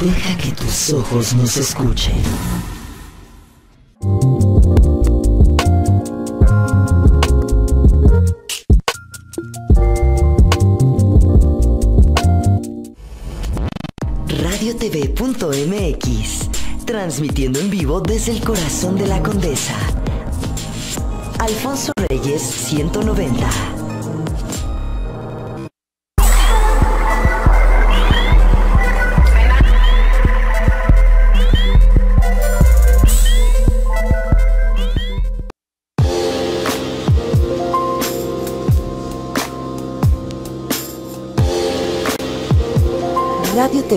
Deja que tus ojos nos escuchen. RadioTV.mx, transmitiendo en vivo desde el corazón de la condesa. Alfonso Reyes 190.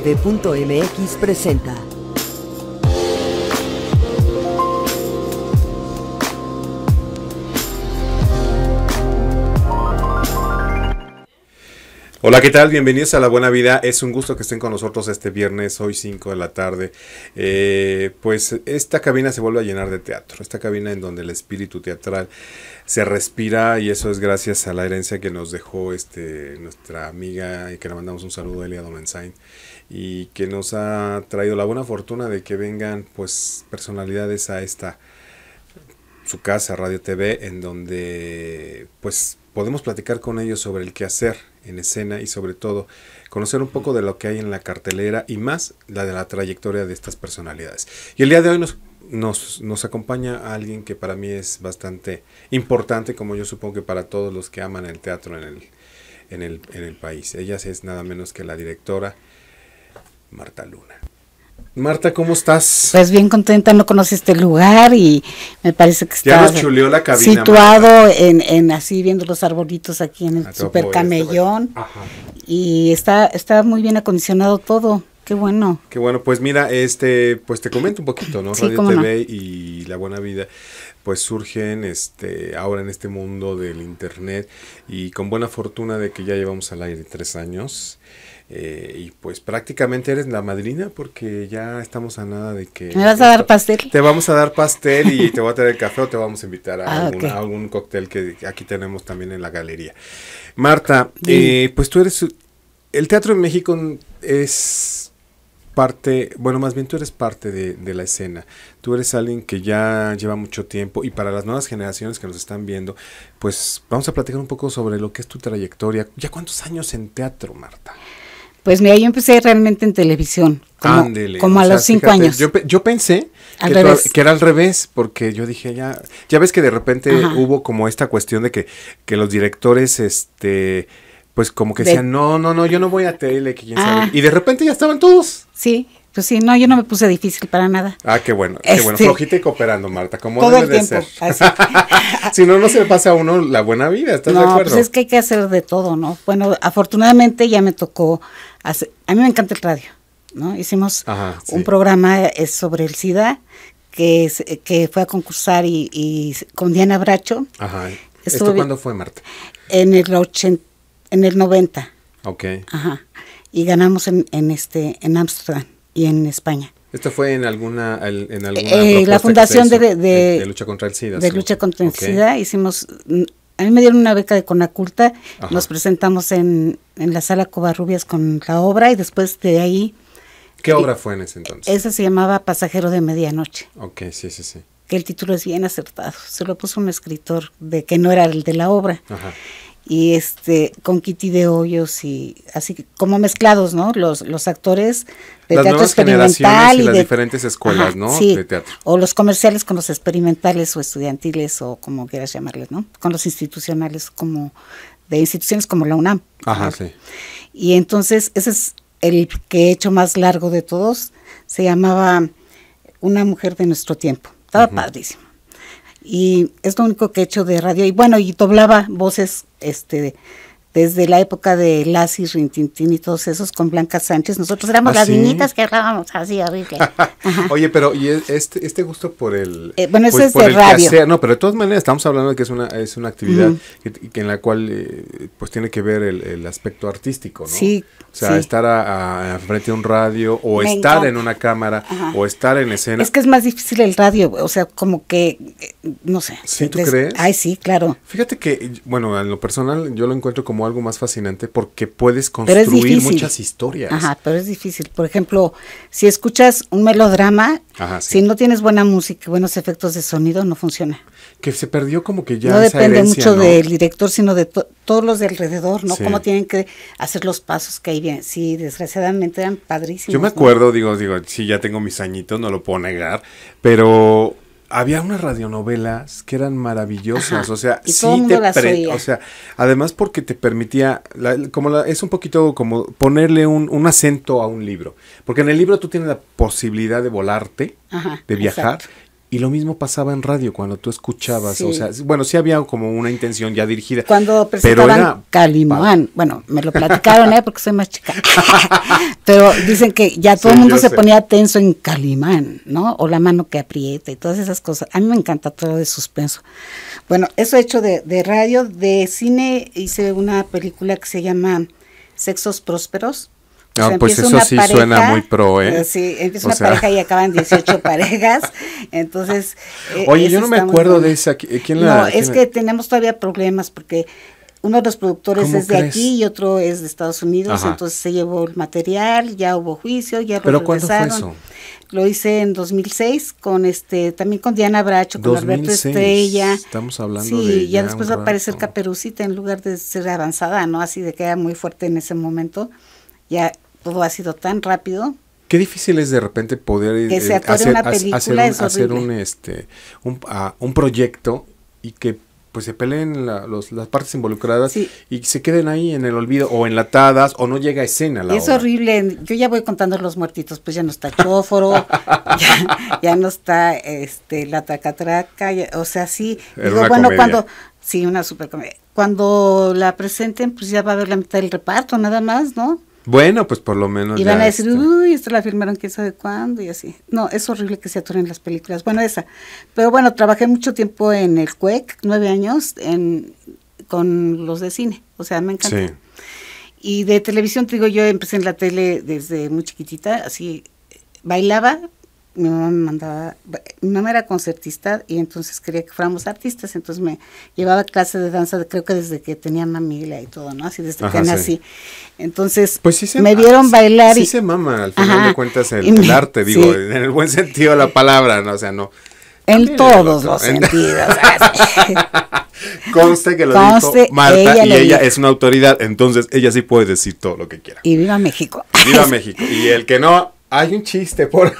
TV.mx presenta. Hola, ¿qué tal? Bienvenidos a La Buena Vida. Es un gusto que estén con nosotros este viernes, hoy 5 de la tarde. Eh, pues esta cabina se vuelve a llenar de teatro, esta cabina en donde el espíritu teatral se respira y eso es gracias a la herencia que nos dejó este, nuestra amiga y que le mandamos un saludo, a Elia Domenzain y que nos ha traído la buena fortuna de que vengan pues personalidades a esta su casa Radio TV en donde pues podemos platicar con ellos sobre el que hacer en escena y sobre todo conocer un poco de lo que hay en la cartelera y más la de la trayectoria de estas personalidades. Y el día de hoy nos, nos, nos acompaña alguien que para mí es bastante importante, como yo supongo que para todos los que aman el teatro en el, en el, en el país. Ella es nada menos que la directora Marta Luna. Marta, ¿cómo estás? Pues bien contenta, no conoces este lugar y me parece que está la cabina, situado en, en, así viendo los arbolitos aquí en el super camellón y está está muy bien acondicionado todo. Qué bueno. Qué bueno, pues mira, este, pues te comento un poquito, ¿no? Radio TV y La Buena Vida, pues surgen este, ahora en este mundo del internet y con buena fortuna de que ya llevamos al aire tres años. Eh, y pues prácticamente eres la madrina porque ya estamos a nada de que... ¿Me vas a dar pastel? Te vamos a dar pastel y te voy a traer café o te vamos a invitar ah, a, algún, cóctel que aquí tenemos también en la galería. Marta, eh, pues tú eres... El teatro en México es parte, bueno, más bien tú eres parte de, de, la escena. Tú eres alguien que ya lleva mucho tiempo y para las nuevas generaciones que nos están viendo, pues vamos a platicar un poco sobre lo que es tu trayectoria. ¿Ya cuántos años en teatro, Marta? Pues mira, yo empecé realmente en televisión, como, a los cinco años. Yo, pensé que, era al revés, porque yo dije ya, ya ves que de repente hubo como esta cuestión de que, que los directores, este, pues como que decían, no, no, no, yo no voy a tele, que quién sabe. Ah. Y de repente ya estaban todos. Sí, pues sí, no, yo no me puse difícil para nada. Ah, qué bueno, qué bueno, este, flojita y cooperando, Marta, como debe ser. si no, no se le pasa a uno la buena vida, ¿estás de pues acuerdo? Pues es que hay que hacer de todo, ¿no? Bueno, afortunadamente ya me tocó a mí me encanta el radio, ¿no? Hicimos un programa eh, sobre el SIDA que, eh, que fue a concursar y, con Diana Bracho. ¿Esto cuándo fue, Marta? En el, en el 90. Ok. Ajá. Y ganamos en, en este en Ámsterdam y en España. ¿Esto fue en alguna, en eh, La Fundación de, Lucha contra el SIDA. De Lucha contra el SIDA hicimos mm, a mí me dieron una beca de Conaculta, nos presentamos en, la sala Covarrubias con la obra y después de ahí... ¿Qué obra fue en ese entonces? Esa se llamaba Pasajero de Medianoche. Ok, sí, sí, sí. Que el título es bien acertado, se lo puso un escritor de que no era el de la obra. Ajá y este con Kitty de Hoyos y así como mezclados, ¿no? Los, los actores de teatro experimental y, las diferentes escuelas, ¿no? Sí, O los comerciales con los experimentales o estudiantiles o como quieras llamarles, ¿no? Con los institucionales como de instituciones como la UNAM. Ajá, sí. Y entonces ese es el que he hecho más largo de todos, se llamaba Una mujer de nuestro tiempo. Estaba padrísimo y es lo único que he hecho de radio. Y bueno, y doblaba voces este, desde la época de y Rintintín y todos esos con Blanca Sánchez. Nosotros éramos ¿Ah, las niñitas que hablábamos así, horrible. Oye, pero ¿y este, este gusto por el... Eh, bueno, es de radio. no, pero de todas maneras estamos hablando de que es una, es una actividad que, en la cual eh, pues tiene que ver el, aspecto artístico, ¿no? Sí. O sea, estar a, frente a un radio o estar en una cámara o estar en escena. Es que es más difícil el radio, o sea, como que, eh, no sé. ¿Sí, tú crees? Ay, sí, claro. Fíjate que, bueno, en lo personal yo lo encuentro como algo más fascinante porque puedes construir muchas historias. Ajá, pero es difícil. Por ejemplo, si escuchas un melodrama, si no tienes buena música, buenos efectos de sonido, no funciona. Que se perdió como que ya. No depende mucho del director, sino de todos los de alrededor, ¿no? Cómo tienen que hacer los pasos que ahí bien. Sí, desgraciadamente eran padrísimos. Yo me acuerdo, digo, digo, sí, ya tengo mis añitos, no lo puedo negar, pero había unas radionovelas que eran maravillosas, o sea, y sí te o sea, además porque te permitía como es un poquito como ponerle un, acento a un libro, porque en el libro tú tienes la posibilidad de volarte, de viajar y lo mismo pasaba en radio cuando tú escuchabas, o sea, bueno, sí había como una intención ya dirigida. Cuando presentaban Calimán, bueno, me lo platicaron, ¿eh? Porque soy más chica. pero dicen que ya todo el mundo se ponía tenso en Calimán, ¿no? O la mano que aprieta y todas esas cosas. A mí me encanta todo de suspenso. Bueno, eso hecho de radio, de cine hice una película que se llama Sexos Prósperos no, ah, pues eso sí suena muy pro, ¿eh? eh sí, empieza una pareja y acaban 18 parejas. Entonces. Eh, Oye, yo no me acuerdo de esa. ¿Quién la.? No, es que tenemos todavía problemas porque uno de los productores es de aquí y otro es de Estados Unidos. Entonces se llevó el material, ya hubo juicio, ya ¿Pero cuándo fue eso? Lo hice en 2006 con este, también con Diana Bracho, con Alberto Estrella. Estamos hablando de. Sí, ya, después va a aparecer Caperucita en lugar de ser avanzada, ¿no? Así de que era muy fuerte en ese momento ya todo ha sido tan rápido. Qué difícil es de repente poder eh, hacer una película hacer, un, este ah, un, proyecto y que pues se peleen las partes involucradas y se queden ahí en el olvido o enlatadas o no llega a escena Es horrible, yo ya voy contando los muertitos, pues ya no está Chóforo, ya, no está este la Tacatraca, o sea, sí, Era digo, bueno, cuando sí, una super Cuando la presenten, pues ya va a haber la mitad del reparto nada más, ¿no? Bueno, pues por lo menos. Y van a decir, uy, esto la firmaron quién sabe cuándo y así. No, es horrible que se atoren las películas. Bueno, esa. Pero bueno, trabajé mucho tiempo en el CUEC, nueve años, en, con los de cine. O sea, me encanta. Sí. Y de televisión, te digo, yo empecé en la tele desde muy chiquitita, así bailaba, mi mamá me mandaba, mi mamá era concertista y entonces quería que fuéramos artistas, entonces me llevaba clases de danza, creo que desde que tenía mamila y todo, ¿no? Así desde que nací. Entonces pues me vieron bailar. y, sí se mama, al final de cuentas el, arte, digo, en el buen sentido de la palabra, ¿no? O sea, no. En todos los sentidos. Conste que lo dijo Marta y ella es una autoridad, entonces ella sí puede decir todo lo que quiera. Y viva México. viva México. Y el que no, hay un chiste por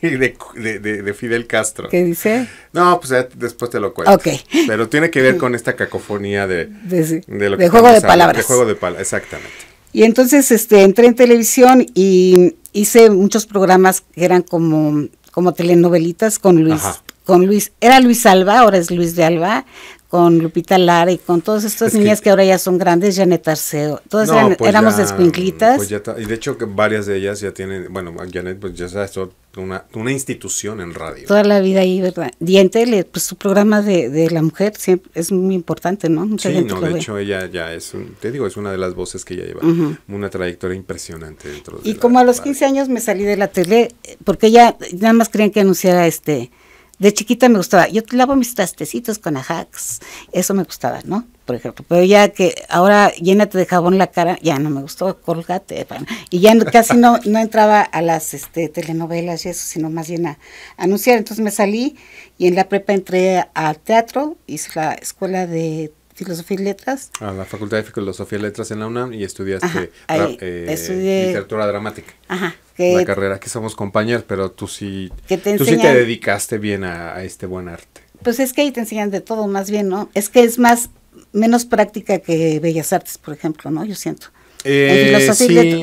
de, de, de, Fidel Castro. ¿Qué dice? No, pues después te lo cuento. Ok. Pero tiene que ver con esta cacofonía de, de, de juego de palabras. De juego de palabras, exactamente. Y entonces este, entré en televisión y hice muchos programas que eran como, como telenovelitas con Luis con Luis, era Luis Alba, ahora es Luis de Alba, con Lupita Lara y con todas estas niñas que, ahora ya son grandes, Janet Arceo, todas pues éramos descuinclitas. Pues y de hecho varias de ellas ya tienen, bueno, Janet pues ya sabes, una, una institución en radio. Toda la vida ahí, ¿verdad? Y en tele, pues su programa de, de la mujer siempre es muy importante, ¿no? sí, de hecho ella ya es, te digo, es una de las voces que ya lleva, una trayectoria impresionante dentro de Y como a los 15 años me salí de la tele, eh, porque ya nada más creían que anunciara este de chiquita me gustaba, yo te lavo mis trastecitos con ajax, eso me gustaba, ¿no? Por ejemplo, pero ya que ahora llénate de jabón la cara, ya no me gustó, colgate, y ya casi no, no entraba a las este, telenovelas y eso, sino más bien a anunciar. Entonces me salí y en la prepa entré al teatro, hice la escuela de Filosofía y Letras. A la Facultad de Filosofía y Letras en la UNAM y estudiaste eh, literatura dramática. Ajá la carrera, que somos compañeros, pero tú sí, te dedicaste bien a, a, este buen arte. Pues es que ahí te enseñan de todo, más bien, ¿no? Es que es más, menos práctica que Bellas Artes, por ejemplo, ¿no? Yo siento. Eh,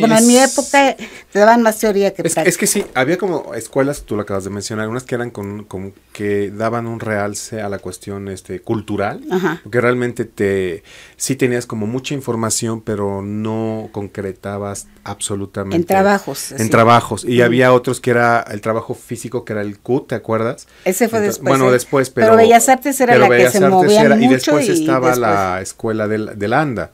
en mi época te daban más teoría que es, práctica. Es que sí, había como escuelas, tú lo acabas de mencionar, unas que eran con, que daban un realce a la cuestión este cultural, Ajá. porque realmente te sí tenías como mucha información, pero no concretabas absolutamente. En trabajos. En trabajos. Y había otros que era el trabajo físico, que era el CUT, ¿te acuerdas? Ese fue después. Bueno, eh, después, pero. Pero Bellas Artes era la que se movía y después estaba la escuela del, del ANDA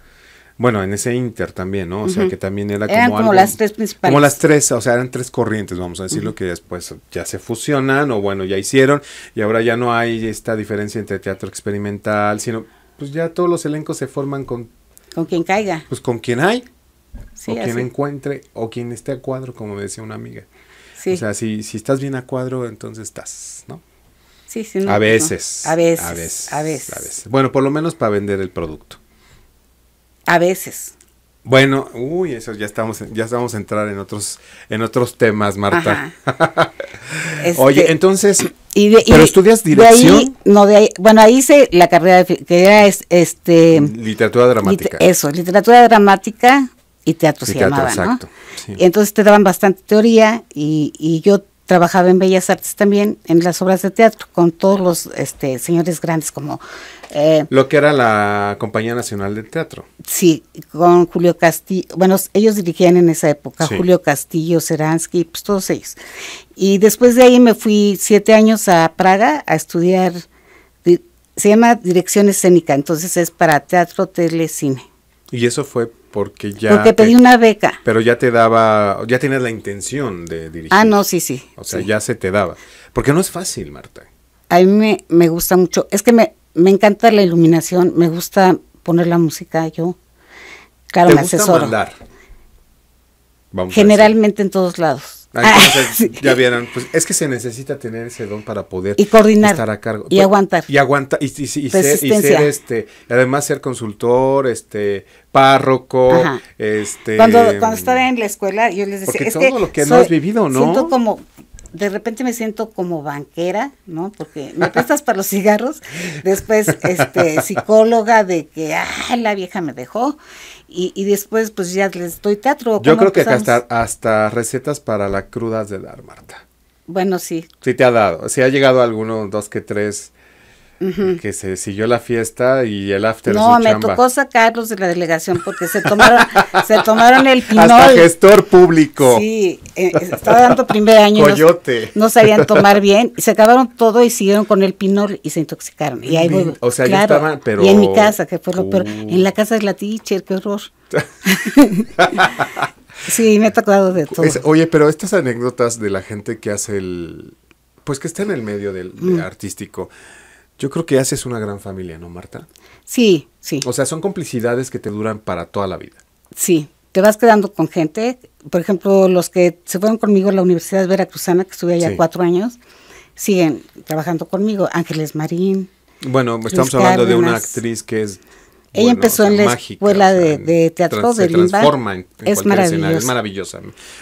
bueno, en ese Inter también, ¿no? O sea, que también era como. como las tres principales. Como las tres, o sea, eran tres corrientes, vamos a decirlo, que después ya se fusionan, o bueno, ya hicieron, y ahora ya no hay esta diferencia entre teatro experimental, sino pues ya todos los elencos se forman con. Con quien caiga. Pues con quien hay. o quien encuentre, o quien esté a cuadro, como me decía una amiga. O sea, si, si estás bien a cuadro, entonces estás, ¿no? Sí, sí, A veces. A veces. A veces. Bueno, por lo menos para vender el producto. A veces. Bueno, uy, eso ya estamos, ya estamos a entrar en otros, en otros temas, Marta. Este, Oye, entonces, pero estudias dirección. De ahí, no, de ahí, bueno, ahí hice la carrera de, que era es, este. Literatura dramática. eso, literatura dramática y teatro se exacto, Entonces te daban bastante teoría y, y yo trabajaba en bellas artes también en las obras de teatro con todos los este, señores grandes como eh, Lo que era la Compañía Nacional de Teatro. Sí, con Julio Castillo. Bueno, ellos dirigían en esa época, Julio Castillo, Seransky, pues todos ellos. Y después de ahí me fui siete años a Praga a estudiar. Se llama dirección escénica, entonces es para teatro, tele, cine. Y eso fue porque ya. Porque pedí una beca. Pero ya te daba, ya tenías la intención de dirigir. Ah, no, sí, sí. O sea, ya se te daba. Porque no es fácil, Marta. A mí me gusta mucho. Es que me, me encanta la iluminación, me gusta poner la música yo. Claro, ¿Te gusta Mandar? Generalmente en todos lados. Ah, ya vieron, pues es que se necesita tener ese don para poder estar a cargo. Y pues, aguantar. Y aguantar, y, ser, este, además ser consultor, este, párroco, este. Cuando, cuando em, estaba en la escuela, yo les decía, porque es todo lo que no has vivido, ¿no? Siento como de repente me siento como banquera, ¿no? Porque me prestas para los cigarros, después este psicóloga de que ah, la vieja me dejó y, y después pues ya les doy teatro. Yo creo que hasta hasta recetas para la crudas de dar, Marta. Bueno, sí. Sí te ha dado, si ha llegado alguno, dos que tres que se siguió la fiesta y el after. No, me tocó sacarlos de la delegación porque se tomaron, se tomaron el pinol. Hasta gestor público. Sí, eh, eh, estaba dando primer año. Coyote. No, sabían tomar bien, y se acabaron todo y siguieron con el pinol y se intoxicaron. Y ahí o sea, claro, estaban, Y en mi casa, que fue lo uh. En la casa de la teacher, qué horror. sí, me ha tocado de todo. oye, pero estas anécdotas de la gente que hace el. Pues que está en el medio del, mm. artístico yo creo que haces una gran familia, ¿no, Marta? Sí, sí. O sea, son complicidades que te duran para toda la vida. Sí, te vas quedando con gente. Por ejemplo, los que se fueron conmigo a la Universidad Veracruzana, que estuve allá cuatro años, siguen trabajando conmigo. Ángeles Marín. Bueno, estamos hablando de una actriz que es ella empezó en la escuela de, teatro de Limba. es maravillosa.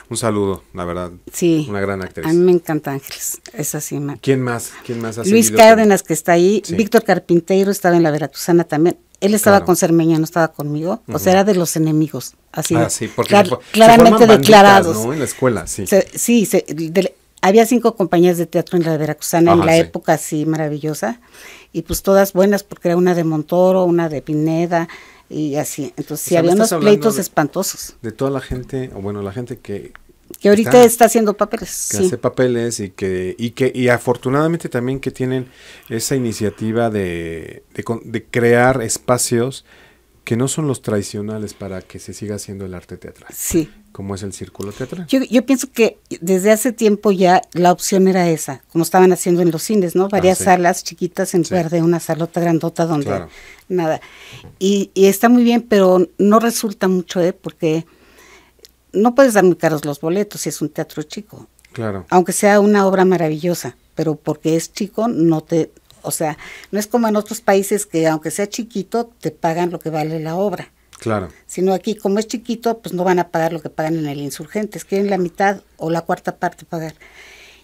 Un saludo, la verdad. Sí. Una gran actriz. A mí me encanta Ángeles. Es así. ¿Quién más? ¿Quién más Luis Cárdenas, que está ahí. Víctor Carpinteiro estaba en la Veracruzana también. Él estaba con Cermeña, no estaba conmigo. O sea, era de los enemigos. Así. Ah, porque claramente declarados. ¿no? En la escuela, sí. Se, sí, había cinco compañías de teatro en la Veracruzana en la época así maravillosa, y pues todas buenas, porque era una de Montoro, una de Pineda, y así. Entonces, sí, había unos pleitos espantosos. De toda la gente, o bueno, la gente que... Que ahorita está, haciendo papeles. Que hace papeles y que, y que, y afortunadamente también que tienen esa iniciativa de, de, de crear espacios que no son los tradicionales para que se siga haciendo el arte teatral. Sí. Como es el círculo teatral. Yo, pienso que desde hace tiempo ya la opción era esa, como estaban haciendo en los cines, ¿no? Varias ah, salas chiquitas en lugar de una salota grandota donde nada. Y, y, está muy bien, pero no resulta mucho, ¿eh? Porque no puedes dar muy caros los boletos si es un teatro chico. Claro. Aunque sea una obra maravillosa, pero porque es chico no te o sea, no es como en otros países que aunque sea chiquito, te pagan lo que vale la obra. Claro. Sino aquí, como es chiquito, pues no van a pagar lo que pagan en el insurgente. Es que quieren la mitad o la cuarta parte pagar.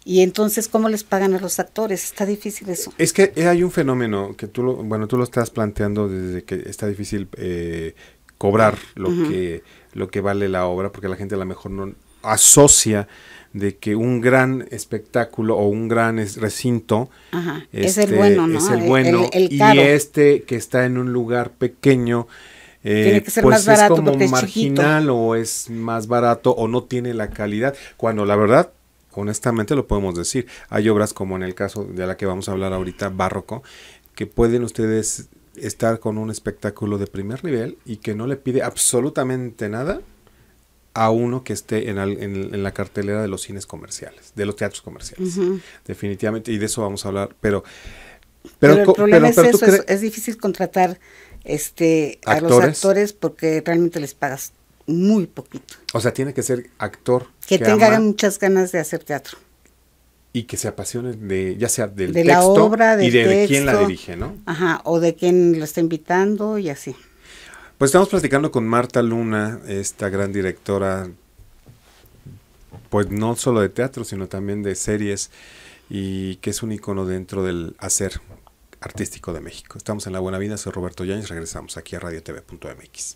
Y entonces, ¿cómo les pagan a los actores? Está difícil eso. Es que eh, hay un fenómeno que tú lo, bueno, tú lo estás planteando desde que está difícil eh, cobrar lo, que, lo que vale la obra, porque la gente a lo mejor no asocia de que un gran espectáculo o un gran recinto es el este, bueno, ¿no? es el bueno y este que está en un lugar pequeño eh, pues es como marginal o es más barato o no tiene la calidad cuando la verdad honestamente lo podemos decir hay obras como en el caso de la que vamos a hablar ahorita barroco que pueden ustedes estar con un espectáculo de primer nivel y que no le pide absolutamente nada a uno que esté en, la cartelera de los cines comerciales, de los teatros comerciales. Definitivamente, y de eso vamos a hablar, pero... Pero, el problema es es, difícil contratar este, a los actores porque realmente les pagas muy poquito. O sea, tiene que ser actor. Que, tenga muchas ganas de hacer teatro. Y que se apasione de, ya sea del texto la obra, y de, de quién la dirige, ¿no? Ajá, o de quién lo está invitando y así. Pues estamos platicando con Marta Luna, esta gran directora, pues no solo de teatro, sino también de series, y que es un icono dentro del hacer artístico de México. Estamos en La Buena Vida, soy Roberto Yáñez, regresamos aquí a radiotv.mx.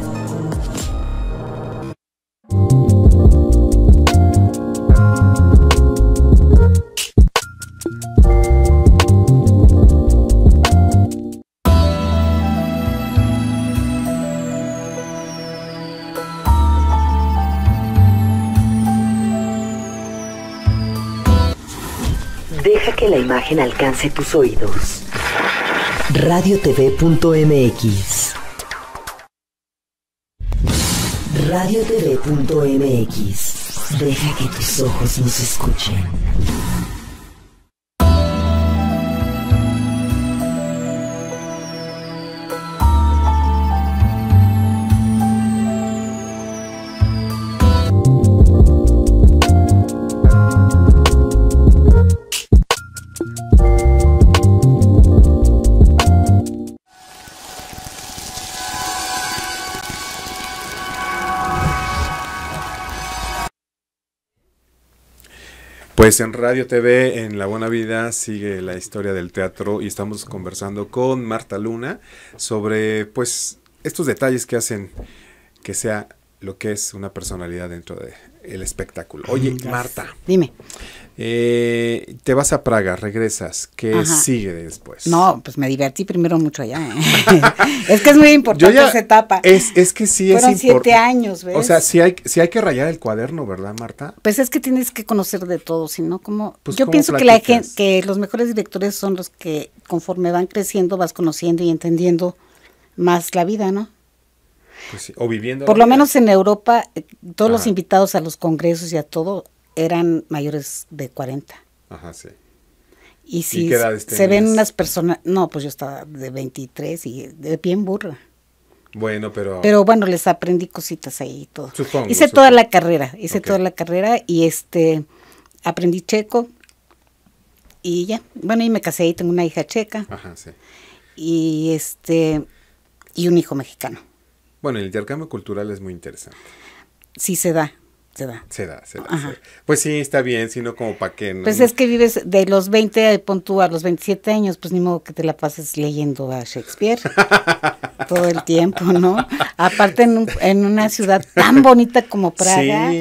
imagen alcance tus oídos. Radiotv.mx Radiotv.mx Deja que tus ojos nos escuchen. Pues en Radio TV, en La Buena Vida, sigue la historia del teatro y estamos conversando con Marta Luna sobre pues estos detalles que hacen que sea lo que es una personalidad dentro del el espectáculo. Oye, Marta. Dime. Eh, te vas a Praga, regresas. ¿Qué sigue después? No, pues me divertí primero mucho allá. ¿eh? es que es muy importante esa etapa. Es, es que sí es importante. siete años, ¿ves? O sea, sí hay, hay que rayar el cuaderno, ¿verdad, Marta? Pues es que tienes que conocer de todo, sino como. Pues, yo pienso que, la, que los mejores directores son los que conforme van creciendo vas conociendo y entendiendo más la vida, ¿no? Pues o viviendo. Por lo menos en Europa, eh, todos los invitados a los congresos y a todo eran mayores de 40. Ajá, sí. Y si se ven unas personas, no, pues yo estaba de 23 y de bien burra. Bueno, pero... Pero bueno, les aprendí cositas ahí y todo. Supongo, hice toda la carrera, hice toda la carrera y este, aprendí checo y ya. Bueno, y me casé y tengo una hija checa. Ajá, sí. Y este, y un hijo mexicano. Bueno, el intercambio cultural es muy interesante. Sí, se da, se da. Se da, se da. Pues sí, está bien, sino como para qué. ¿no? Pues es que vives de los 20, eh, pon tú a los 27 años, pues ni modo que te la pases leyendo a Shakespeare todo el tiempo, ¿no? Aparte en, una ciudad tan bonita como Praga,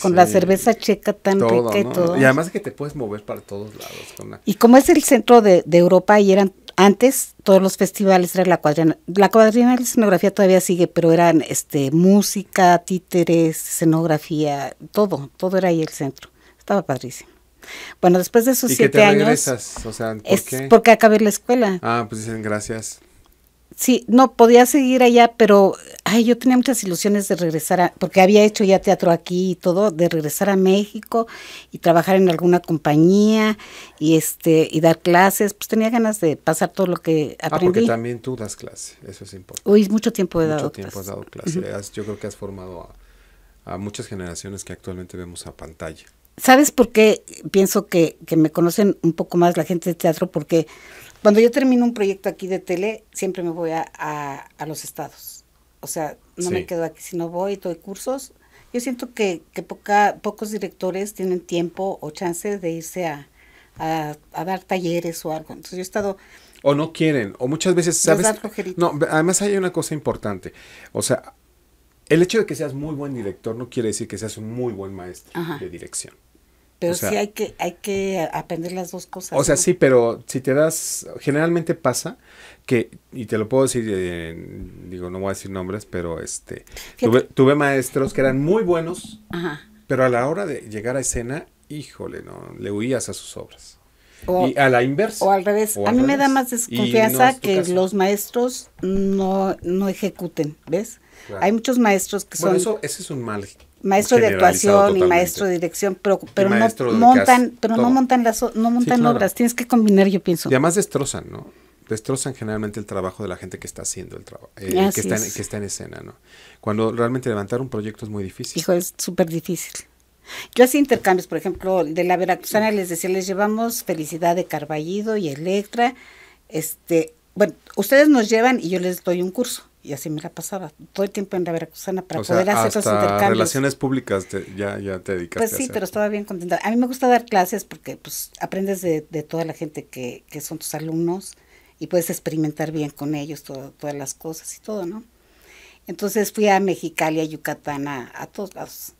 con la cerveza checa tan rica y todo. Y además que te puedes mover para todos lados. Con Y como es el centro de Europa y eran antes todos los festivales eran la cuadrina, La cuadrina de escenografía todavía sigue, pero eran este música, títeres, escenografía, todo, todo era ahí el centro. Estaba padrísimo. Bueno, después de esos ¿Y siete te años. Regresas? O sea, ¿por qué? porque acabé la escuela. Ah, pues dicen gracias. Sí, no, podía seguir allá, pero ay, yo tenía muchas ilusiones de regresar, porque había hecho ya teatro aquí y todo, de regresar a México y trabajar en alguna compañía y este y dar clases, pues tenía ganas de pasar todo lo que aprendí. Ah, porque también tú das clase, eso es importante. Uy, mucho tiempo he mucho tiempo has dado clase, yo creo que has formado a, muchas generaciones que actualmente vemos a pantalla. ¿Sabes por qué pienso que, que me conocen un poco más la gente de teatro? Porque cuando yo termino un proyecto aquí de tele, siempre me voy a, los estados. O sea, no me quedo aquí, sino no voy, doy cursos. Yo siento que, que poca, pocos directores tienen tiempo o chance de irse a, dar talleres o algo. Entonces yo he estado... O no quieren, o muchas veces, No, además hay una cosa importante. O sea, el hecho de que seas muy buen director no quiere decir que seas un muy buen maestro de dirección. Pero sí hay que, hay que aprender las dos cosas. O sea, sí, pero si te das, generalmente pasa que, y te lo puedo decir, eh, digo, no voy a decir nombres, pero este, tuve, maestros que eran muy buenos, Ajá. pero a la hora de llegar a escena, híjole, no, le huías a sus obras. y a la inversa. O al revés. a mí me da más desconfianza que los maestros no, no ejecuten, ¿ves? Hay muchos maestros que bueno, son... Eso, ese es un mal maestro de actuación y maestro de dirección, pero, pero no montan, pero no montan las no montan obras, tienes que combinar, yo pienso. Y además destrozan, ¿no? Destrozan generalmente el trabajo de la gente que está haciendo el trabajo, eh, que, está en, escena, ¿no? Cuando realmente levantar un proyecto es muy difícil. Hijo, es súper difícil. Yo hacía intercambios, por ejemplo, de la Veracruzana les decía, les llevamos Felicidad de Carballido y Electra, este, bueno, ustedes nos llevan y yo les doy un curso y así me la pasaba todo el tiempo en la Veracruzana para poder hacer los intercambios. relaciones públicas ya, ya te dedicaste Pues sí, pero estaba bien contenta. A mí me gusta dar clases porque pues aprendes de, de toda la gente que, que, son tus alumnos y puedes experimentar bien con ellos todas las cosas y todo, ¿no? Entonces fui a Mexicali, a Yucatán, a, a todos lados.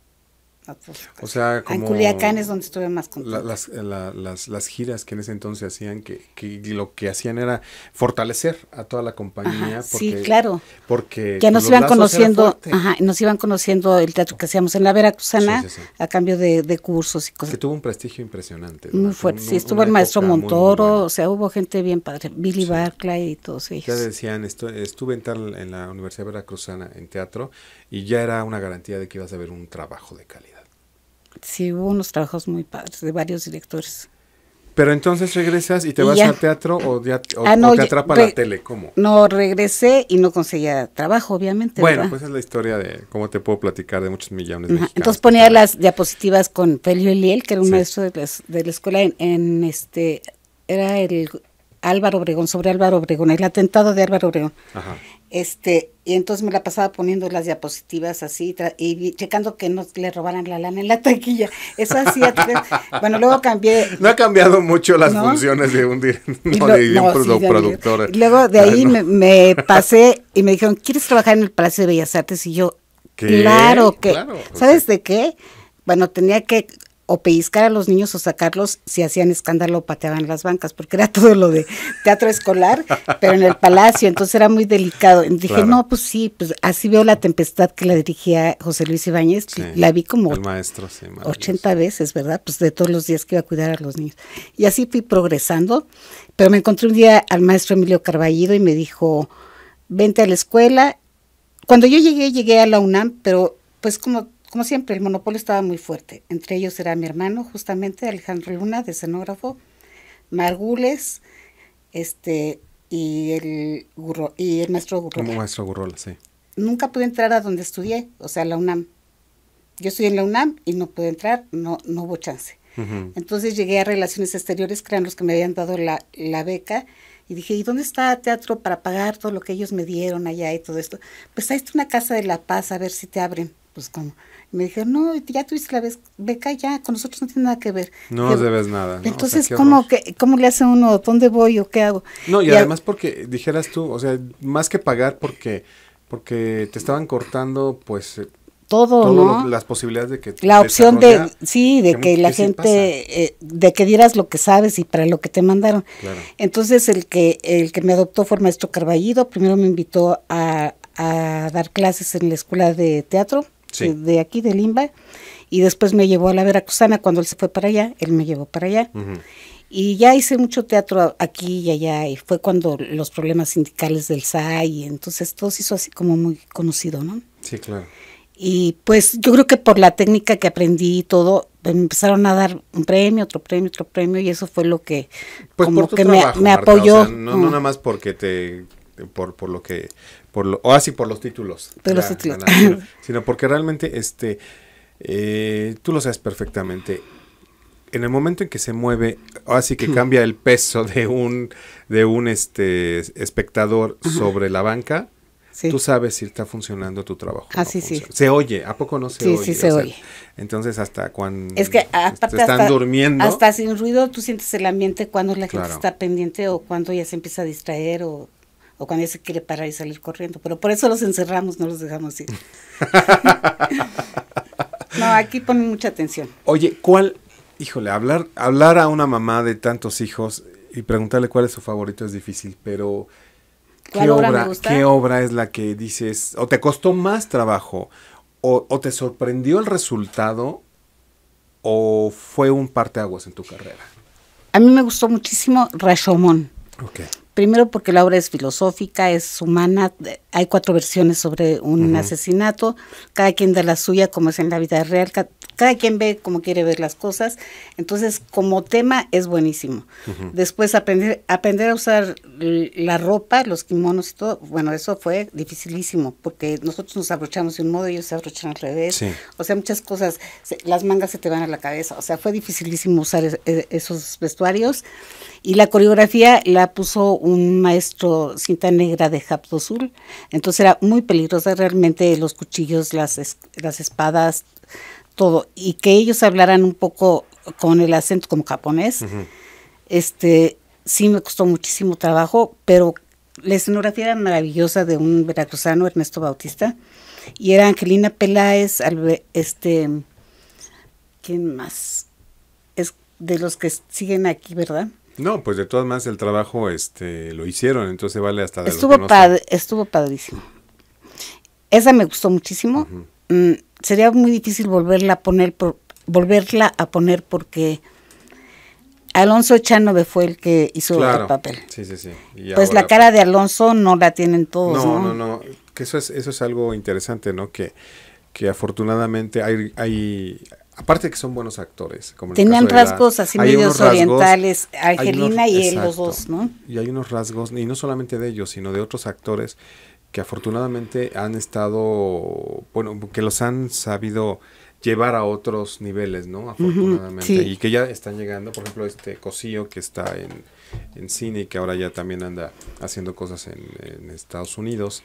Ah, pues, o pues, sea, como... En Culiacán es donde estuve más contento. las, las, las, giras que en ese entonces hacían, que, que, lo que hacían era fortalecer a toda la compañía. porque, sí, claro. Porque... ya pues, nos iban conociendo, ajá, nos iban conociendo el teatro que hacíamos en la Veracruzana a cambio de, de, cursos y cosas. Que tuvo un prestigio impresionante. Muy fuerte, sí, estuvo el maestro Montoro, o sea, hubo gente bien padre, Billy Barclay y todos ellos. Ya decían, estuve en, tal, en la Universidad Veracruzana en teatro y ya era una garantía de que ibas a ver un trabajo de calidad sí hubo unos trabajos muy padres de varios directores. Pero entonces regresas y te vas al teatro o, ah, ya, te atrapa la tele, ¿cómo? No, regresé y no conseguía trabajo, obviamente. Bueno, pues es la historia de cómo te puedo platicar de muchos millones de Entonces ponía las diapositivas con Pelio Eliel, que era un maestro de, de la escuela en, este, era el Álvaro Obregón, sobre Álvaro Obregón, el atentado de Álvaro Obregón. Este, y entonces me la pasaba poniendo las diapositivas así y checando que no le robaran la lana en la taquilla. Eso hacía bueno, luego cambié. No ha cambiado mucho las funciones de un, director no, de un productor. luego de ah, ahí me, pasé y me dijeron, ¿quieres trabajar en el Palacio de Bellas Artes? Y yo, claro que, ¿sabes de qué? Bueno, tenía que o pellizcar a los niños o sacarlos si hacían escándalo o pateaban las bancas, porque era todo lo de teatro escolar, pero en el palacio, entonces era muy delicado. dije, no, pues sí, pues así veo la tempestad que la dirigía José Luis Ibáñez, la vi como el 80 veces, ¿verdad? Pues de todos los días que iba a cuidar a los niños. Y así fui progresando, pero me encontré un día al maestro Emilio Carballido y me dijo, vente a la escuela. Cuando yo llegué, llegué a la UNAM, pero pues como como siempre, el monopolio estaba muy fuerte. Entre ellos era mi hermano, justamente Alejandro Luna, de escenógrafo, Margules, este, y el, Gurro, y el maestro Gurrola. El maestro Gurrola, sí. Nunca pude entrar a donde estudié, o sea, la UNAM. Yo estudié en la UNAM y no pude entrar, no, no hubo chance. Entonces llegué a Relaciones Exteriores, crean los que me habían dado la, la beca, y dije, ¿y dónde está teatro para pagar todo lo que ellos me dieron allá y todo esto? Pues ahí está una casa de la paz, a ver si te abren. Pues como, me dijeron, no, ya tuviste la beca, ya, con nosotros no tiene nada que ver. No debes nada. Entonces, como ¿cómo, que, ¿cómo le hace uno? ¿Dónde voy o qué hago? No, y, además porque dijeras tú, o sea, más que pagar porque, porque te estaban cortando, pues... Eh, todo, las posibilidades de que... La opción de, sí, de que, la gente, eh, de que dieras lo que sabes y para lo que te mandaron. Entonces, el que, el que me adoptó fue maestro Carballido, primero me invitó a, a dar clases en la escuela de teatro de aquí, de Limba, y después me llevó a la Veracruzana cuando él se fue para allá, él me llevó para allá. Y ya hice mucho teatro aquí y allá, y fue cuando los problemas sindicales del SAI, entonces todo se hizo así como muy conocido, ¿no? Sí, claro. Y pues yo creo que por la técnica que aprendí y todo, me empezaron a dar un premio, otro premio, otro premio, y eso fue lo que pues, como que me, apoyó. no, mm. nada más porque te por, por lo que por o así ah, por los títulos. Por los títulos. sino, porque realmente este, eh, tú lo sabes perfectamente. En el momento en que se mueve, o así que cambia el peso de un, de un este, espectador sobre la banca, tú sabes si está funcionando tu trabajo. Ah, sí, Se oye, ¿a poco no se oye? Sí, sí, se oye. Entonces, hasta cuando es que, este, están durmiendo. Hasta sin ruido tú sientes el ambiente cuando la gente está pendiente o cuando ya se empieza a distraer o o cuando ya se quiere parar y salir corriendo. Pero por eso los encerramos, no los dejamos ir. no, aquí ponen mucha atención. Oye, ¿cuál? Híjole, hablar, hablar a una mamá de tantos hijos y preguntarle cuál es su favorito es difícil, pero ¿qué obra, ¿qué obra es la que dices, o te costó más trabajo, o, te sorprendió el resultado, o fue un parteaguas en tu carrera? A mí me gustó muchísimo Rashomon. Okay. Primero porque la obra es filosófica, es humana, hay cuatro versiones sobre un asesinato, cada quien da la suya como es en la vida real, cada quien ve como quiere ver las cosas. Entonces, como tema es buenísimo. Después aprender, aprender a usar la ropa, los kimonos y todo, bueno, eso fue dificilísimo, porque nosotros nos abrochamos de un modo y ellos se abrochan al revés. O sea, muchas cosas, las mangas se te van a la cabeza. O sea, fue dificilísimo usar esos vestuarios. Y la coreografía la puso un maestro cinta negra de Azul. Entonces era muy peligrosa realmente los cuchillos, las, las espadas, todo, y que ellos hablaran un poco con el acento como japonés, este, sí me costó muchísimo trabajo, pero la escenografía era maravillosa de un veracruzano, Ernesto Bautista, y era Angelina Peláez, este, ¿quién más? Es de los que siguen aquí, ¿verdad? No, pues de todas maneras el trabajo este lo hicieron, entonces vale hasta estuvo estuvo padrísimo. Esa me gustó muchísimo sería muy difícil volverla a poner volverla a poner porque Alonso Chanove fue el que hizo el papel. Sí, sí, sí. pues la cara de Alonso no la tienen todos. No, no, no. Que eso es, eso es algo interesante, ¿no? Que, que afortunadamente hay, hay, aparte que son buenos actores. Como Tenían rasgos así medios orientales, Angelina y él los dos, ¿no? Y hay unos rasgos, y no solamente de ellos, sino de otros actores que afortunadamente han estado, bueno, que los han sabido llevar a otros niveles, ¿no? Afortunadamente. Y que ya están llegando, por ejemplo, este Cosío que está en, cine y que ahora ya también anda haciendo cosas en, Estados Unidos,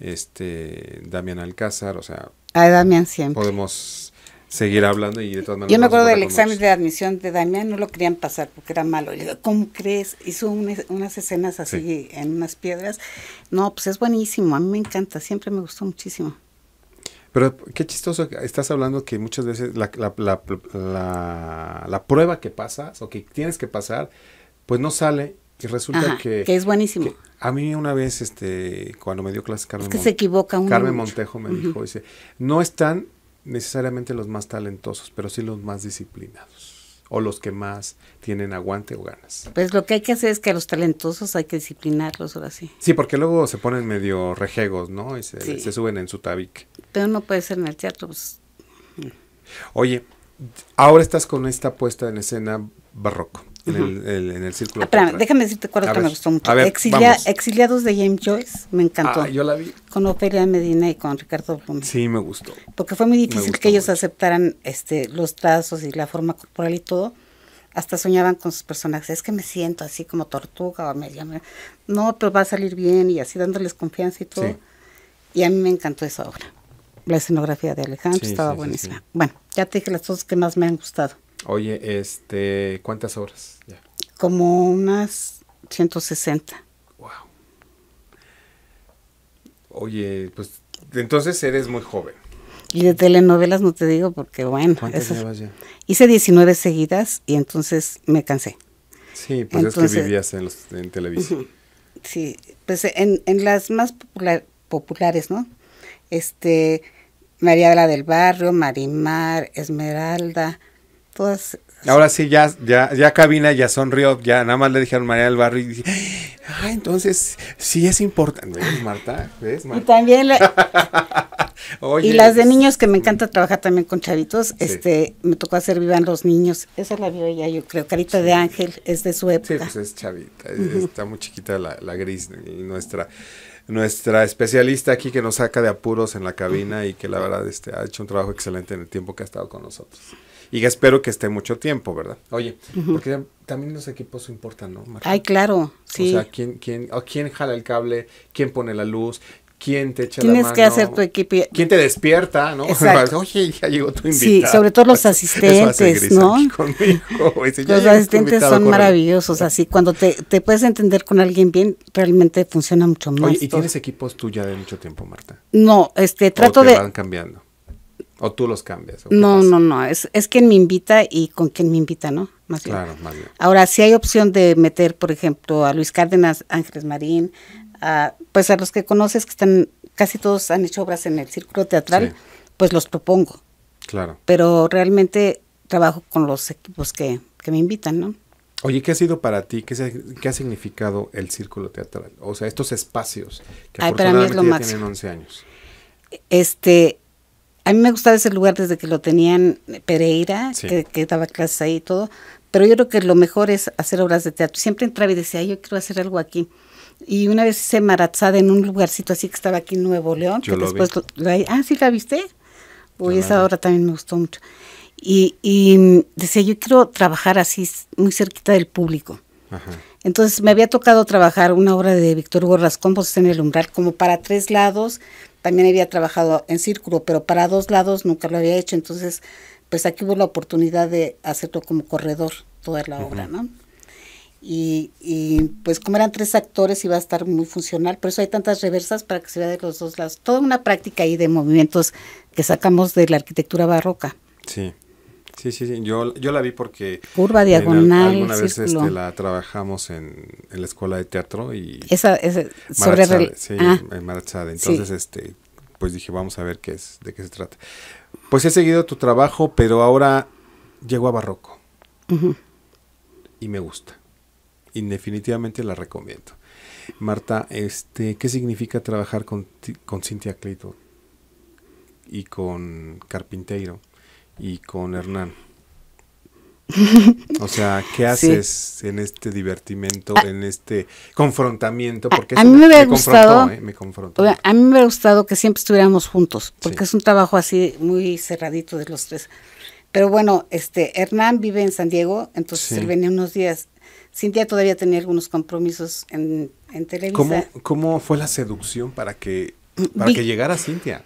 este Damián Alcázar, o sea... Ay, Damián siempre. Podemos seguir hablando y de todas maneras. Yo me acuerdo del examen de admisión de Damián, no lo querían pasar porque era malo. Le ¿cómo crees? Hizo unas escenas así en unas piedras. No, pues es buenísimo, a mí me encanta, siempre me gustó muchísimo. Pero qué chistoso, estás hablando que muchas veces la, prueba que pasas o que tienes que pasar, pues no sale y resulta que... Que es buenísimo. a mí una vez, este, cuando me dio clase Carmen... que se equivoca Carmen Montejo me dijo, dice, no están necesariamente los más talentosos, pero sí los más disciplinados o los que más tienen aguante o ganas. Pues lo que hay que hacer es que a los talentosos hay que disciplinarlos ahora sí. Sí, porque luego se ponen medio rejegos, ¿no? Y se, suben en su tabique. Pero no puede ser en el teatro. Pues, mm. Oye, ahora estás con esta puesta en escena barroco en, el, círculo. déjame decirte cuál que me gustó mucho. exiliados de James Joyce, me encantó. Ah, yo la vi. Con Ofelia Medina y con Ricardo Sí, me gustó. Porque fue muy difícil que ellos aceptaran este los trazos y la forma corporal y todo. Hasta soñaban con sus personajes. Es que me siento así como tortuga o media No, pero va a salir bien y así dándoles confianza y todo. Y a mí me encantó esa obra. La escenografía de Alejandro estaba buenísima. Bueno, ya te dije las cosas que más me han gustado. Oye, este, ¿cuántas horas? Como unas 160. Wow. Oye, pues entonces eres muy joven. Y de telenovelas no te digo porque, bueno. Hice 19 seguidas y entonces me cansé. Sí, pues es que vivías en, televisión. Sí, pues en, las más populares, ¿no? Este, María de la del Barrio, Marimar, Esmeralda, Ahora sí, ya, ya, ya cabina, ya sonrió, ya nada más le dijeron María del Barrio y dije, ah, entonces sí es importante. ¿Ves, Marta? ¿Ves, Y también y las de pues, niños que me encanta mm. trabajar también con chavitos, este, me tocó hacer Vivan los niños, esa la vio ella yo creo, Carita de Ángel, es de su época. Sí, pues es chavita, está muy chiquita la, gris y nuestra nuestra especialista aquí que nos saca de apuros en la cabina y que la verdad este, ha hecho un trabajo excelente en el tiempo que ha estado con nosotros y espero que esté mucho tiempo, ¿verdad? Oye, porque también los equipos importan, ¿no? Marta? Ay, claro, sí. O sea, ¿quién, quién, jala el cable? ¿Quién pone la luz? quién te echa la mano? que hacer tu equipo. ¿Quién te despierta, no? Exacto. Oye, ya llegó tu invitado. Sí, sobre todo los asistentes, ¿no? Conmigo. los asistentes son maravillosos, así cuando te, puedes entender con alguien bien, realmente funciona mucho más. ¿y tienes equipos tuyos ya de mucho tiempo, Marta? No, este, trato ¿O te de... van cambiando? ¿O tú los cambias? No, no, no, es, es, quien me invita y con quien me invita, ¿no? Más claro, Más bien. Ahora, si hay opción de meter, por ejemplo, a Luis Cárdenas, Ángeles Marín, a, pues a los que conoces que están, casi todos han hecho obras en el círculo teatral, pues los propongo. Claro. Pero realmente trabajo con los equipos que, que me invitan, ¿no? Oye, ¿qué ha sido para ti? ¿Qué, ¿Qué, ha significado el círculo teatral? O sea, estos espacios que Ay, para mí es lo tienen 11 años. Este, a mí me gustaba ese lugar desde que lo tenían eh, Pereira, que, daba clases ahí y todo, pero yo creo que lo mejor es hacer obras de teatro. Siempre entraba y decía, yo quiero hacer algo aquí. Y una vez hice Maratzada en un lugarcito así que estaba aquí en Nuevo León, que después ah, sí la viste. Uy, esa obra también me gustó mucho. Y, decía, yo quiero trabajar así, muy cerquita del público. Entonces me había tocado trabajar una obra de Víctor Hugo Rascón, pues, en el umbral, como para tres lados, también había trabajado en círculo, pero para dos lados nunca lo había hecho. Entonces, pues aquí hubo la oportunidad de hacerlo como corredor, toda la obra, ¿no? Y, y, pues como eran tres actores iba a estar muy funcional, por eso hay tantas reversas para que se vea de los dos lados. Toda una práctica ahí de movimientos que sacamos de la arquitectura barroca. Sí. Sí, sí, sí. Yo, yo la vi porque... Curva diagonal. alguna vez este, la trabajamos en, la escuela de teatro y... Esa, sobre... sí, ah. en Entonces, este, pues dije, vamos a ver qué es, de qué se trata. Pues he seguido tu trabajo, pero ahora llego a Barroco. Y me gusta. Y la recomiendo. Marta, este, ¿qué significa trabajar con, con Cintia Clito y con Carpinteiro? y con Hernán. O sea, ¿qué haces en este divertimento, ah. en este confrontamiento? Porque a, mí me, hubiera gustado, ¿eh? a mí me hubiera gustado que siempre estuviéramos juntos, porque es un trabajo así muy cerradito de los tres. Pero bueno, este Hernán vive en San Diego, entonces él venía unos días. Cintia todavía tenía algunos compromisos en, en Televisa. ¿Cómo, fue la seducción para que para que llegara Cintia?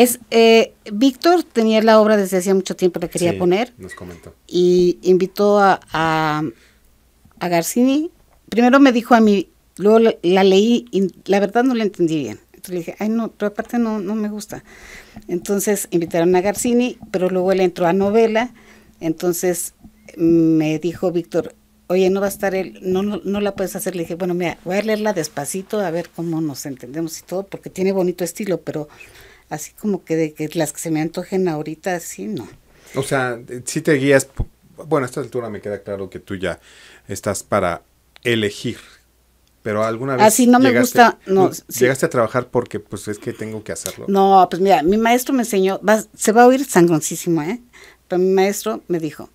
Es, eh, Víctor tenía la obra desde hacía mucho tiempo, la quería poner. Nos comentó. Y invitó a, a, Garcini. Primero me dijo a mí, luego la, leí y la verdad no la entendí bien. Entonces le dije, ay no, pero aparte no, no me gusta. Entonces invitaron a Garcini, pero luego él entró a novela. Entonces mm, me dijo Víctor, oye, no va a estar él, no, no, la puedes hacer. Le dije, bueno, mira, voy a leerla despacito, a ver cómo nos entendemos y todo, porque tiene bonito estilo, pero así como que de que las que se me antojen ahorita, sí, no. O sea, si te guías, bueno, a esta altura me queda claro que tú ya estás para elegir, pero alguna ah, vez... Así no me gusta, no. Llegaste a trabajar porque pues es que tengo que hacerlo. No, pues mira, mi maestro me enseñó, se va a oír sangroncísimo, ¿eh? Pero mi maestro me dijo,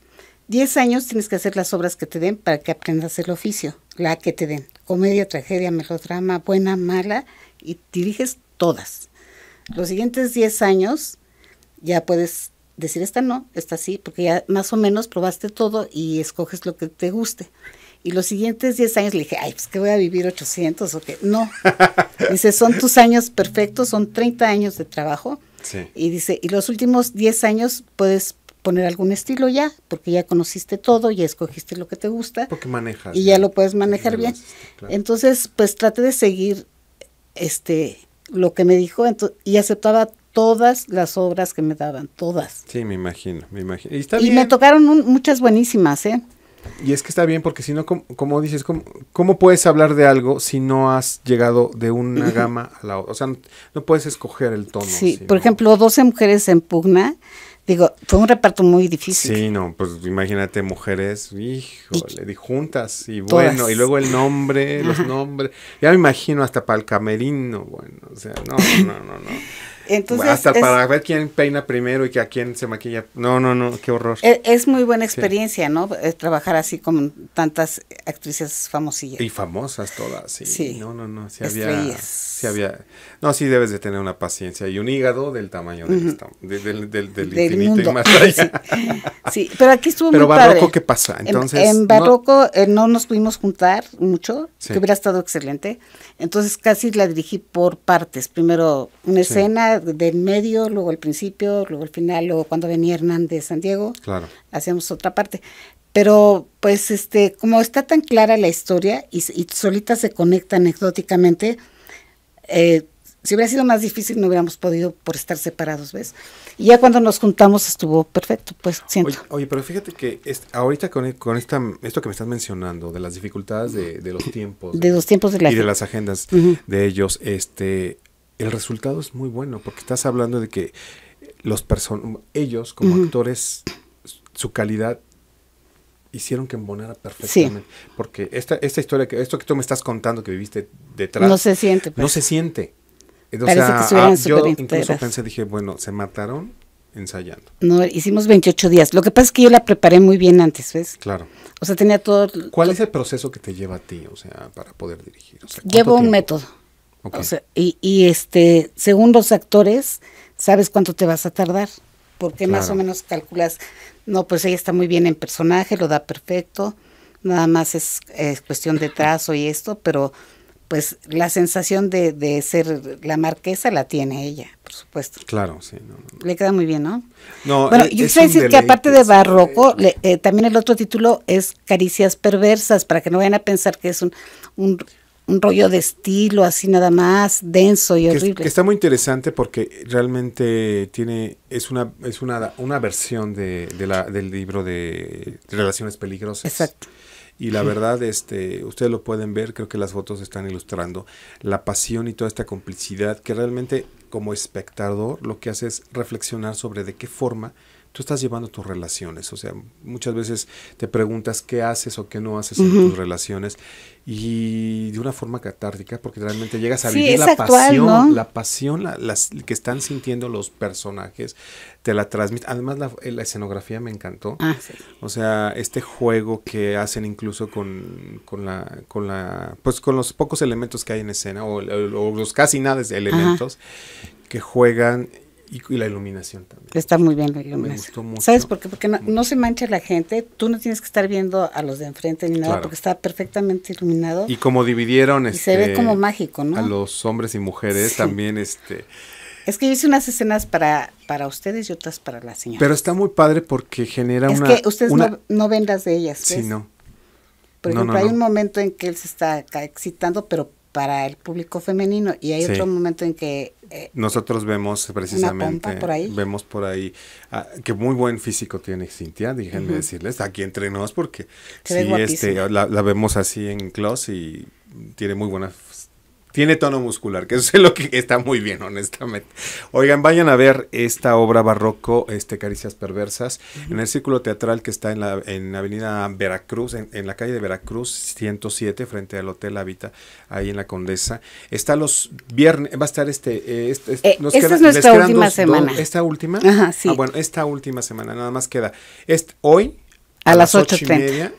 10 años tienes que hacer las obras que te den para que aprendas el oficio, la que te den, comedia, tragedia, melodrama, buena, mala, y diriges todas los siguientes 10 años ya puedes decir esta no, esta sí, porque ya más o menos probaste todo y escoges lo que te guste. Y los siguientes 10 años le dije, ay, pues que voy a vivir 800 o que No. dice, son tus años perfectos, son 30 años de trabajo. Sí. Y dice, y los últimos 10 años puedes poner algún estilo ya, porque ya conociste todo, ya escogiste lo que te gusta. Porque manejas. Y ya, lo puedes manejar bien. Entonces, pues trate de seguir este lo que me dijo y aceptaba todas las obras que me daban, todas. Sí, me imagino, me imagino. Y, me tocaron muchas buenísimas, ¿eh? Y es que está bien porque si no, como, dices, ¿cómo puedes hablar de algo si no has llegado de una gama a la otra? O sea, no, puedes escoger el tono. Sí, por ejemplo, 12 mujeres en pugna Digo, fue un reparto muy difícil. Sí, no, pues imagínate mujeres, híjole, juntas, y bueno, y luego el nombre, los nombres. Ya me imagino hasta para el camerino, bueno, o sea, no, no, no, no. Entonces, hasta para ver quién peina primero y que a quién se maquilla. No, no, no, qué horror. E-, es, muy buena experiencia, ¿no? trabajar así con tantas actrices famosillas. Y famosas todas, sí. sí. No, no, no, sí había, había. No, sí debes de tener una paciencia y un hígado del tamaño del, infinito y más allá. Sí, pero aquí estuvo pero barroco, ¿qué pasa? Entonces, en, barroco eh, no, nos pudimos juntar mucho, que hubiera estado excelente. Entonces casi la dirigí por partes. Primero una escena de del medio, luego el principio, luego el final, luego cuando venía Hernández San Diego. Claro. Hacíamos otra parte pero pues este como está tan clara la historia y, y solita se conecta anecdóticamente eh, si hubiera sido más difícil, no hubiéramos podido por estar separados, ¿ves? Y ya cuando nos juntamos estuvo perfecto, pues siento. Oye, pero fíjate que ahorita con, esta, esto que me estás mencionando, de las dificultades de, de los tiempos. De los tiempos de la Y de las agendas de ellos, este, el resultado es muy bueno, porque estás hablando de que los ellos como actores, su calidad hicieron que embonara perfectamente. Sí. Porque esta, esta historia, que, esto que tú me estás contando que viviste detrás. No se siente. Pues. No se siente. Eh, sea, ah, Yo incluso pensé, dije, bueno, se mataron ensayando. No, hicimos 28 días. Lo que pasa es que yo la preparé muy bien antes, ¿ves? Claro. O sea, tenía todo. ¿Cuál es el proceso que te lleva a ti, o sea, para poder dirigir? Llevo un método. y, este, según los actores, sabes cuánto te vas a tardar, porque más o menos calculas, no, pues ella está muy bien en personaje, lo da perfecto, nada más es, es cuestión de trazo y esto, pero pues la sensación de, ser la marquesa la tiene ella, por supuesto. Claro, sí. Le queda muy bien, ¿no? bueno, e- yo quisiera decir que aparte de barroco, eh, también el otro título es Caricias Perversas, para que no vayan a pensar que es un, un, rollo de estilo así nada más, denso y horrible. está muy interesante porque realmente tiene, es una, es una, una versión de, la, del libro de Relaciones Peligrosas. Exacto y la verdad, este, ustedes lo pueden ver, creo que las fotos están ilustrando la pasión y toda esta complicidad que realmente como espectador lo que hace es reflexionar sobre de qué forma tú estás llevando tus relaciones. O sea, muchas veces te preguntas qué haces o qué no haces en tus relaciones y de una forma catártica, porque realmente llegas a vivir la, pasión, la pasión, la que están sintiendo los personajes, te la transmite. Además, eh, la, escenografía me encantó. Ah, o sea, este juego que hacen incluso con, con, la, pues con los pocos elementos que hay en escena, o, los casi nada de elementos, que juegan y, la iluminación también. Está muy bien la iluminación. Me gustó mucho. ¿Sabes por qué? Porque no, se mancha la gente, tú no tienes que estar viendo a los de enfrente ni nada, porque está perfectamente iluminado. Y como dividieron... se ve este, como mágico, ¿no? A los hombres y mujeres también, este... Es que yo hice unas escenas para, para ustedes y otras para las señoras. Pero está muy padre porque genera una... Es que ustedes No, ven las de ellas, Sí, no. Por ejemplo, hay un momento en que él se está excitando, pero para el público femenino y hay otro momento en que eh, nosotros vemos precisamente por ahí. vemos por ahí ah, que muy buen físico tiene Cintia déjenme decirles aquí entre nos porque sí, este la, la, vemos así en close y tiene muy buena tiene tono muscular, que eso es lo que está muy bien, honestamente. Oigan, vayan a ver esta obra barroco, este Caricias Perversas, en el Círculo Teatral que está en la en Avenida Veracruz, en, la calle de Veracruz 107, frente al Hotel Habita, ahí en la Condesa. Está los viernes, va a estar este... Eh, este, este eh, nos esta queda, es nuestra última semana. ¿Esta última? Ajá, sí. Ah, bueno, esta última semana, nada más queda. Es hoy... A, a las 8.30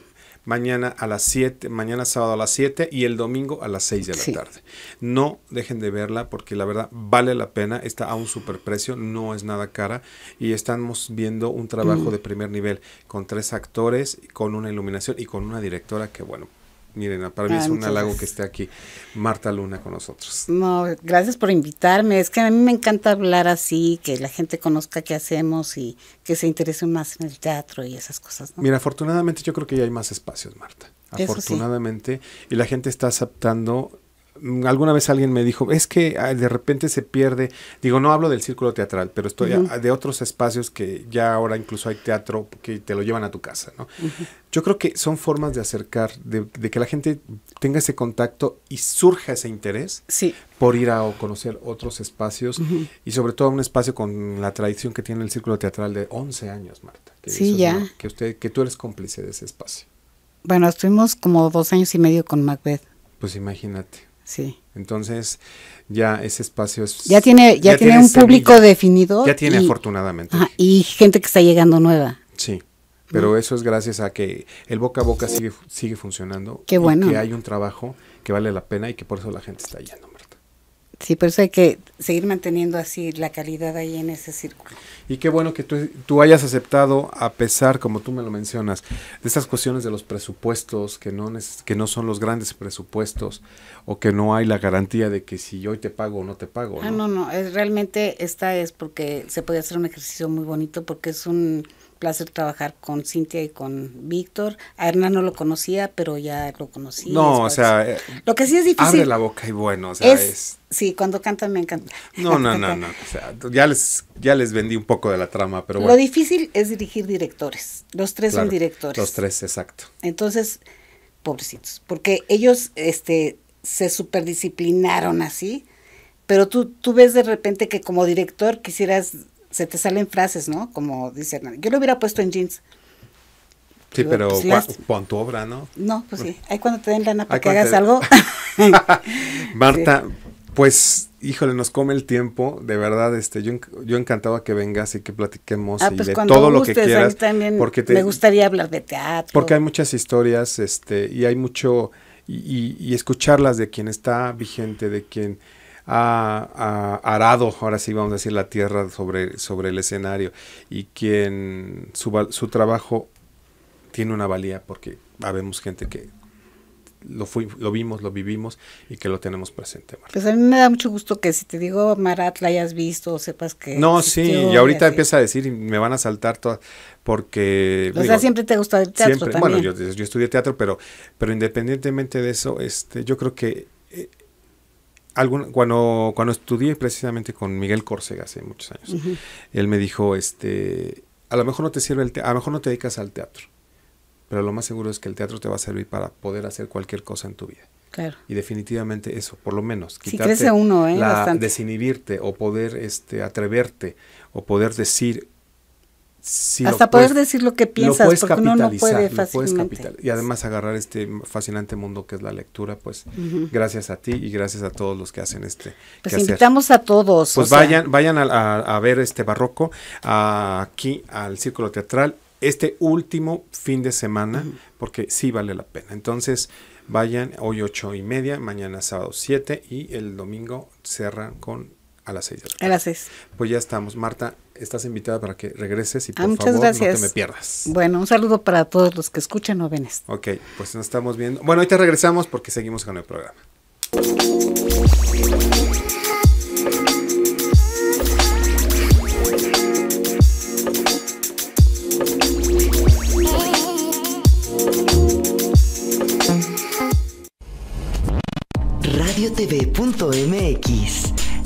mañana a las 7, mañana sábado a las 7 y el domingo a las 6 de la tarde. No dejen de verla porque la verdad vale la pena, está a un superprecio, no es nada cara y estamos viendo un trabajo mm. de primer nivel con tres actores, con una iluminación y con una directora que bueno, Miren, para mí ah, es un halago que esté aquí Marta Luna con nosotros. No, gracias por invitarme. Es que a mí me encanta hablar así, que la gente conozca qué hacemos y que se interese más en el teatro y esas cosas. ¿no? Mira, afortunadamente yo creo que ya hay más espacios, Marta. Afortunadamente. Y la gente está aceptando Mm, alguna vez alguien me dijo, es que ah, de repente se pierde, digo, no hablo del círculo teatral, pero estoy de otros espacios que ya ahora incluso hay teatro que te lo llevan a tu casa, ¿no? Yo creo que son formas de acercar, de, que la gente tenga ese contacto y surja ese interés por ir a conocer otros espacios y sobre todo un espacio con la tradición que tiene el círculo teatral de 11 años, Marta. sí, ya. que, usted, que tú eres cómplice de ese espacio. Bueno, estuvimos como dos años y medio con Macbeth. Pues imagínate. Sí. Entonces, ya ese espacio es... Ya tiene, ya, tiene, un público definido. Ya tiene, afortunadamente. y gente que está llegando nueva. Sí. Pero eso es gracias a que el boca a boca sigue, sigue funcionando. Qué bueno. que hay un trabajo que vale la pena y que por eso la gente está yendo. Sí, por eso hay que seguir manteniendo así la calidad ahí en ese círculo. Y qué bueno que tú, hayas aceptado, a pesar, como tú me lo mencionas, de esas cuestiones de los presupuestos, que no, que no son los grandes presupuestos, o que no hay la garantía de que si hoy te pago o no te pago. Ah, ¿no? no, no, es, realmente esta es porque se puede hacer un ejercicio muy bonito, porque es un placer trabajar con Cintia y con Víctor. A Hernán no lo conocía, pero ya lo conocí. No, o sea, eh, lo que sí es difícil. Abre la boca y bueno, o sea, es, Sí, cuando cantan me encanta. No, no, no, no. O sea, ya les, ya les vendí un poco de la trama, pero bueno. Lo difícil es dirigir directores. Los tres son directores. Los tres, exacto. Entonces, pobrecitos, porque ellos este, se superdisciplinaron así, pero tú, tú ves de repente que como director quisieras se te salen frases, ¿no? Como dice Hernán, yo lo hubiera puesto en jeans. Sí, pero pues, con tu obra, ¿no? No, pues sí, ahí cuando te den lana para que hagas algo. Marta, pues, híjole, nos come el tiempo, de verdad, este, yo, yo encantado que vengas y que platiquemos ah, y pues de todo lo que quieras. A mí también porque me gustaría hablar de teatro. Porque hay muchas historias, este, y hay mucho, y escucharlas de quien está vigente, de quien ha, arado, ahora sí vamos a decir, la tierra sobre, sobre el escenario y quien su, trabajo tiene una valía porque habemos gente que lo, fui, lo vimos, lo vivimos y que lo tenemos presente. Pues a mí me da mucho gusto que si te digo Marat la hayas visto sepas que... No, sí, y ahorita empieza a decir y me van a saltar todas porque... O sea, siempre te gusta el teatro. Bueno, yo, estudié teatro, pero, pero independientemente de eso, este, yo creo que cuando, cuando estudié precisamente con Miguel Córcega hace muchos años, él me dijo, este, a lo mejor no te sirve el teatro, a lo mejor no te dedicas al teatro, pero lo más seguro es que el teatro te va a servir para poder hacer cualquier cosa en tu vida. Claro. Y definitivamente eso, por lo menos, quitarte crece uno, ¿eh? la, desinhibirte o poder este atreverte o poder decir hasta poder decir lo que piensas, porque no puede fácilmente. y además agarrar este fascinante mundo que es la lectura, pues gracias a ti y gracias a todos los que hacen este. Pues invitamos a todos. Pues vayan, vayan a, ver este barroco aquí al Círculo Teatral este último fin de semana, porque sí vale la pena. Entonces, vayan hoy ocho y media, mañana sábado 7 y el domingo cerran con a las seis A las seis. Pues ya estamos. Marta, estás invitada para que regreses y ah, por muchas favor no te me pierdas. Bueno, un saludo para todos los que escuchan o ven esto. Ok, pues nos estamos viendo. Bueno, ahorita regresamos porque seguimos con el programa. radiotv.mx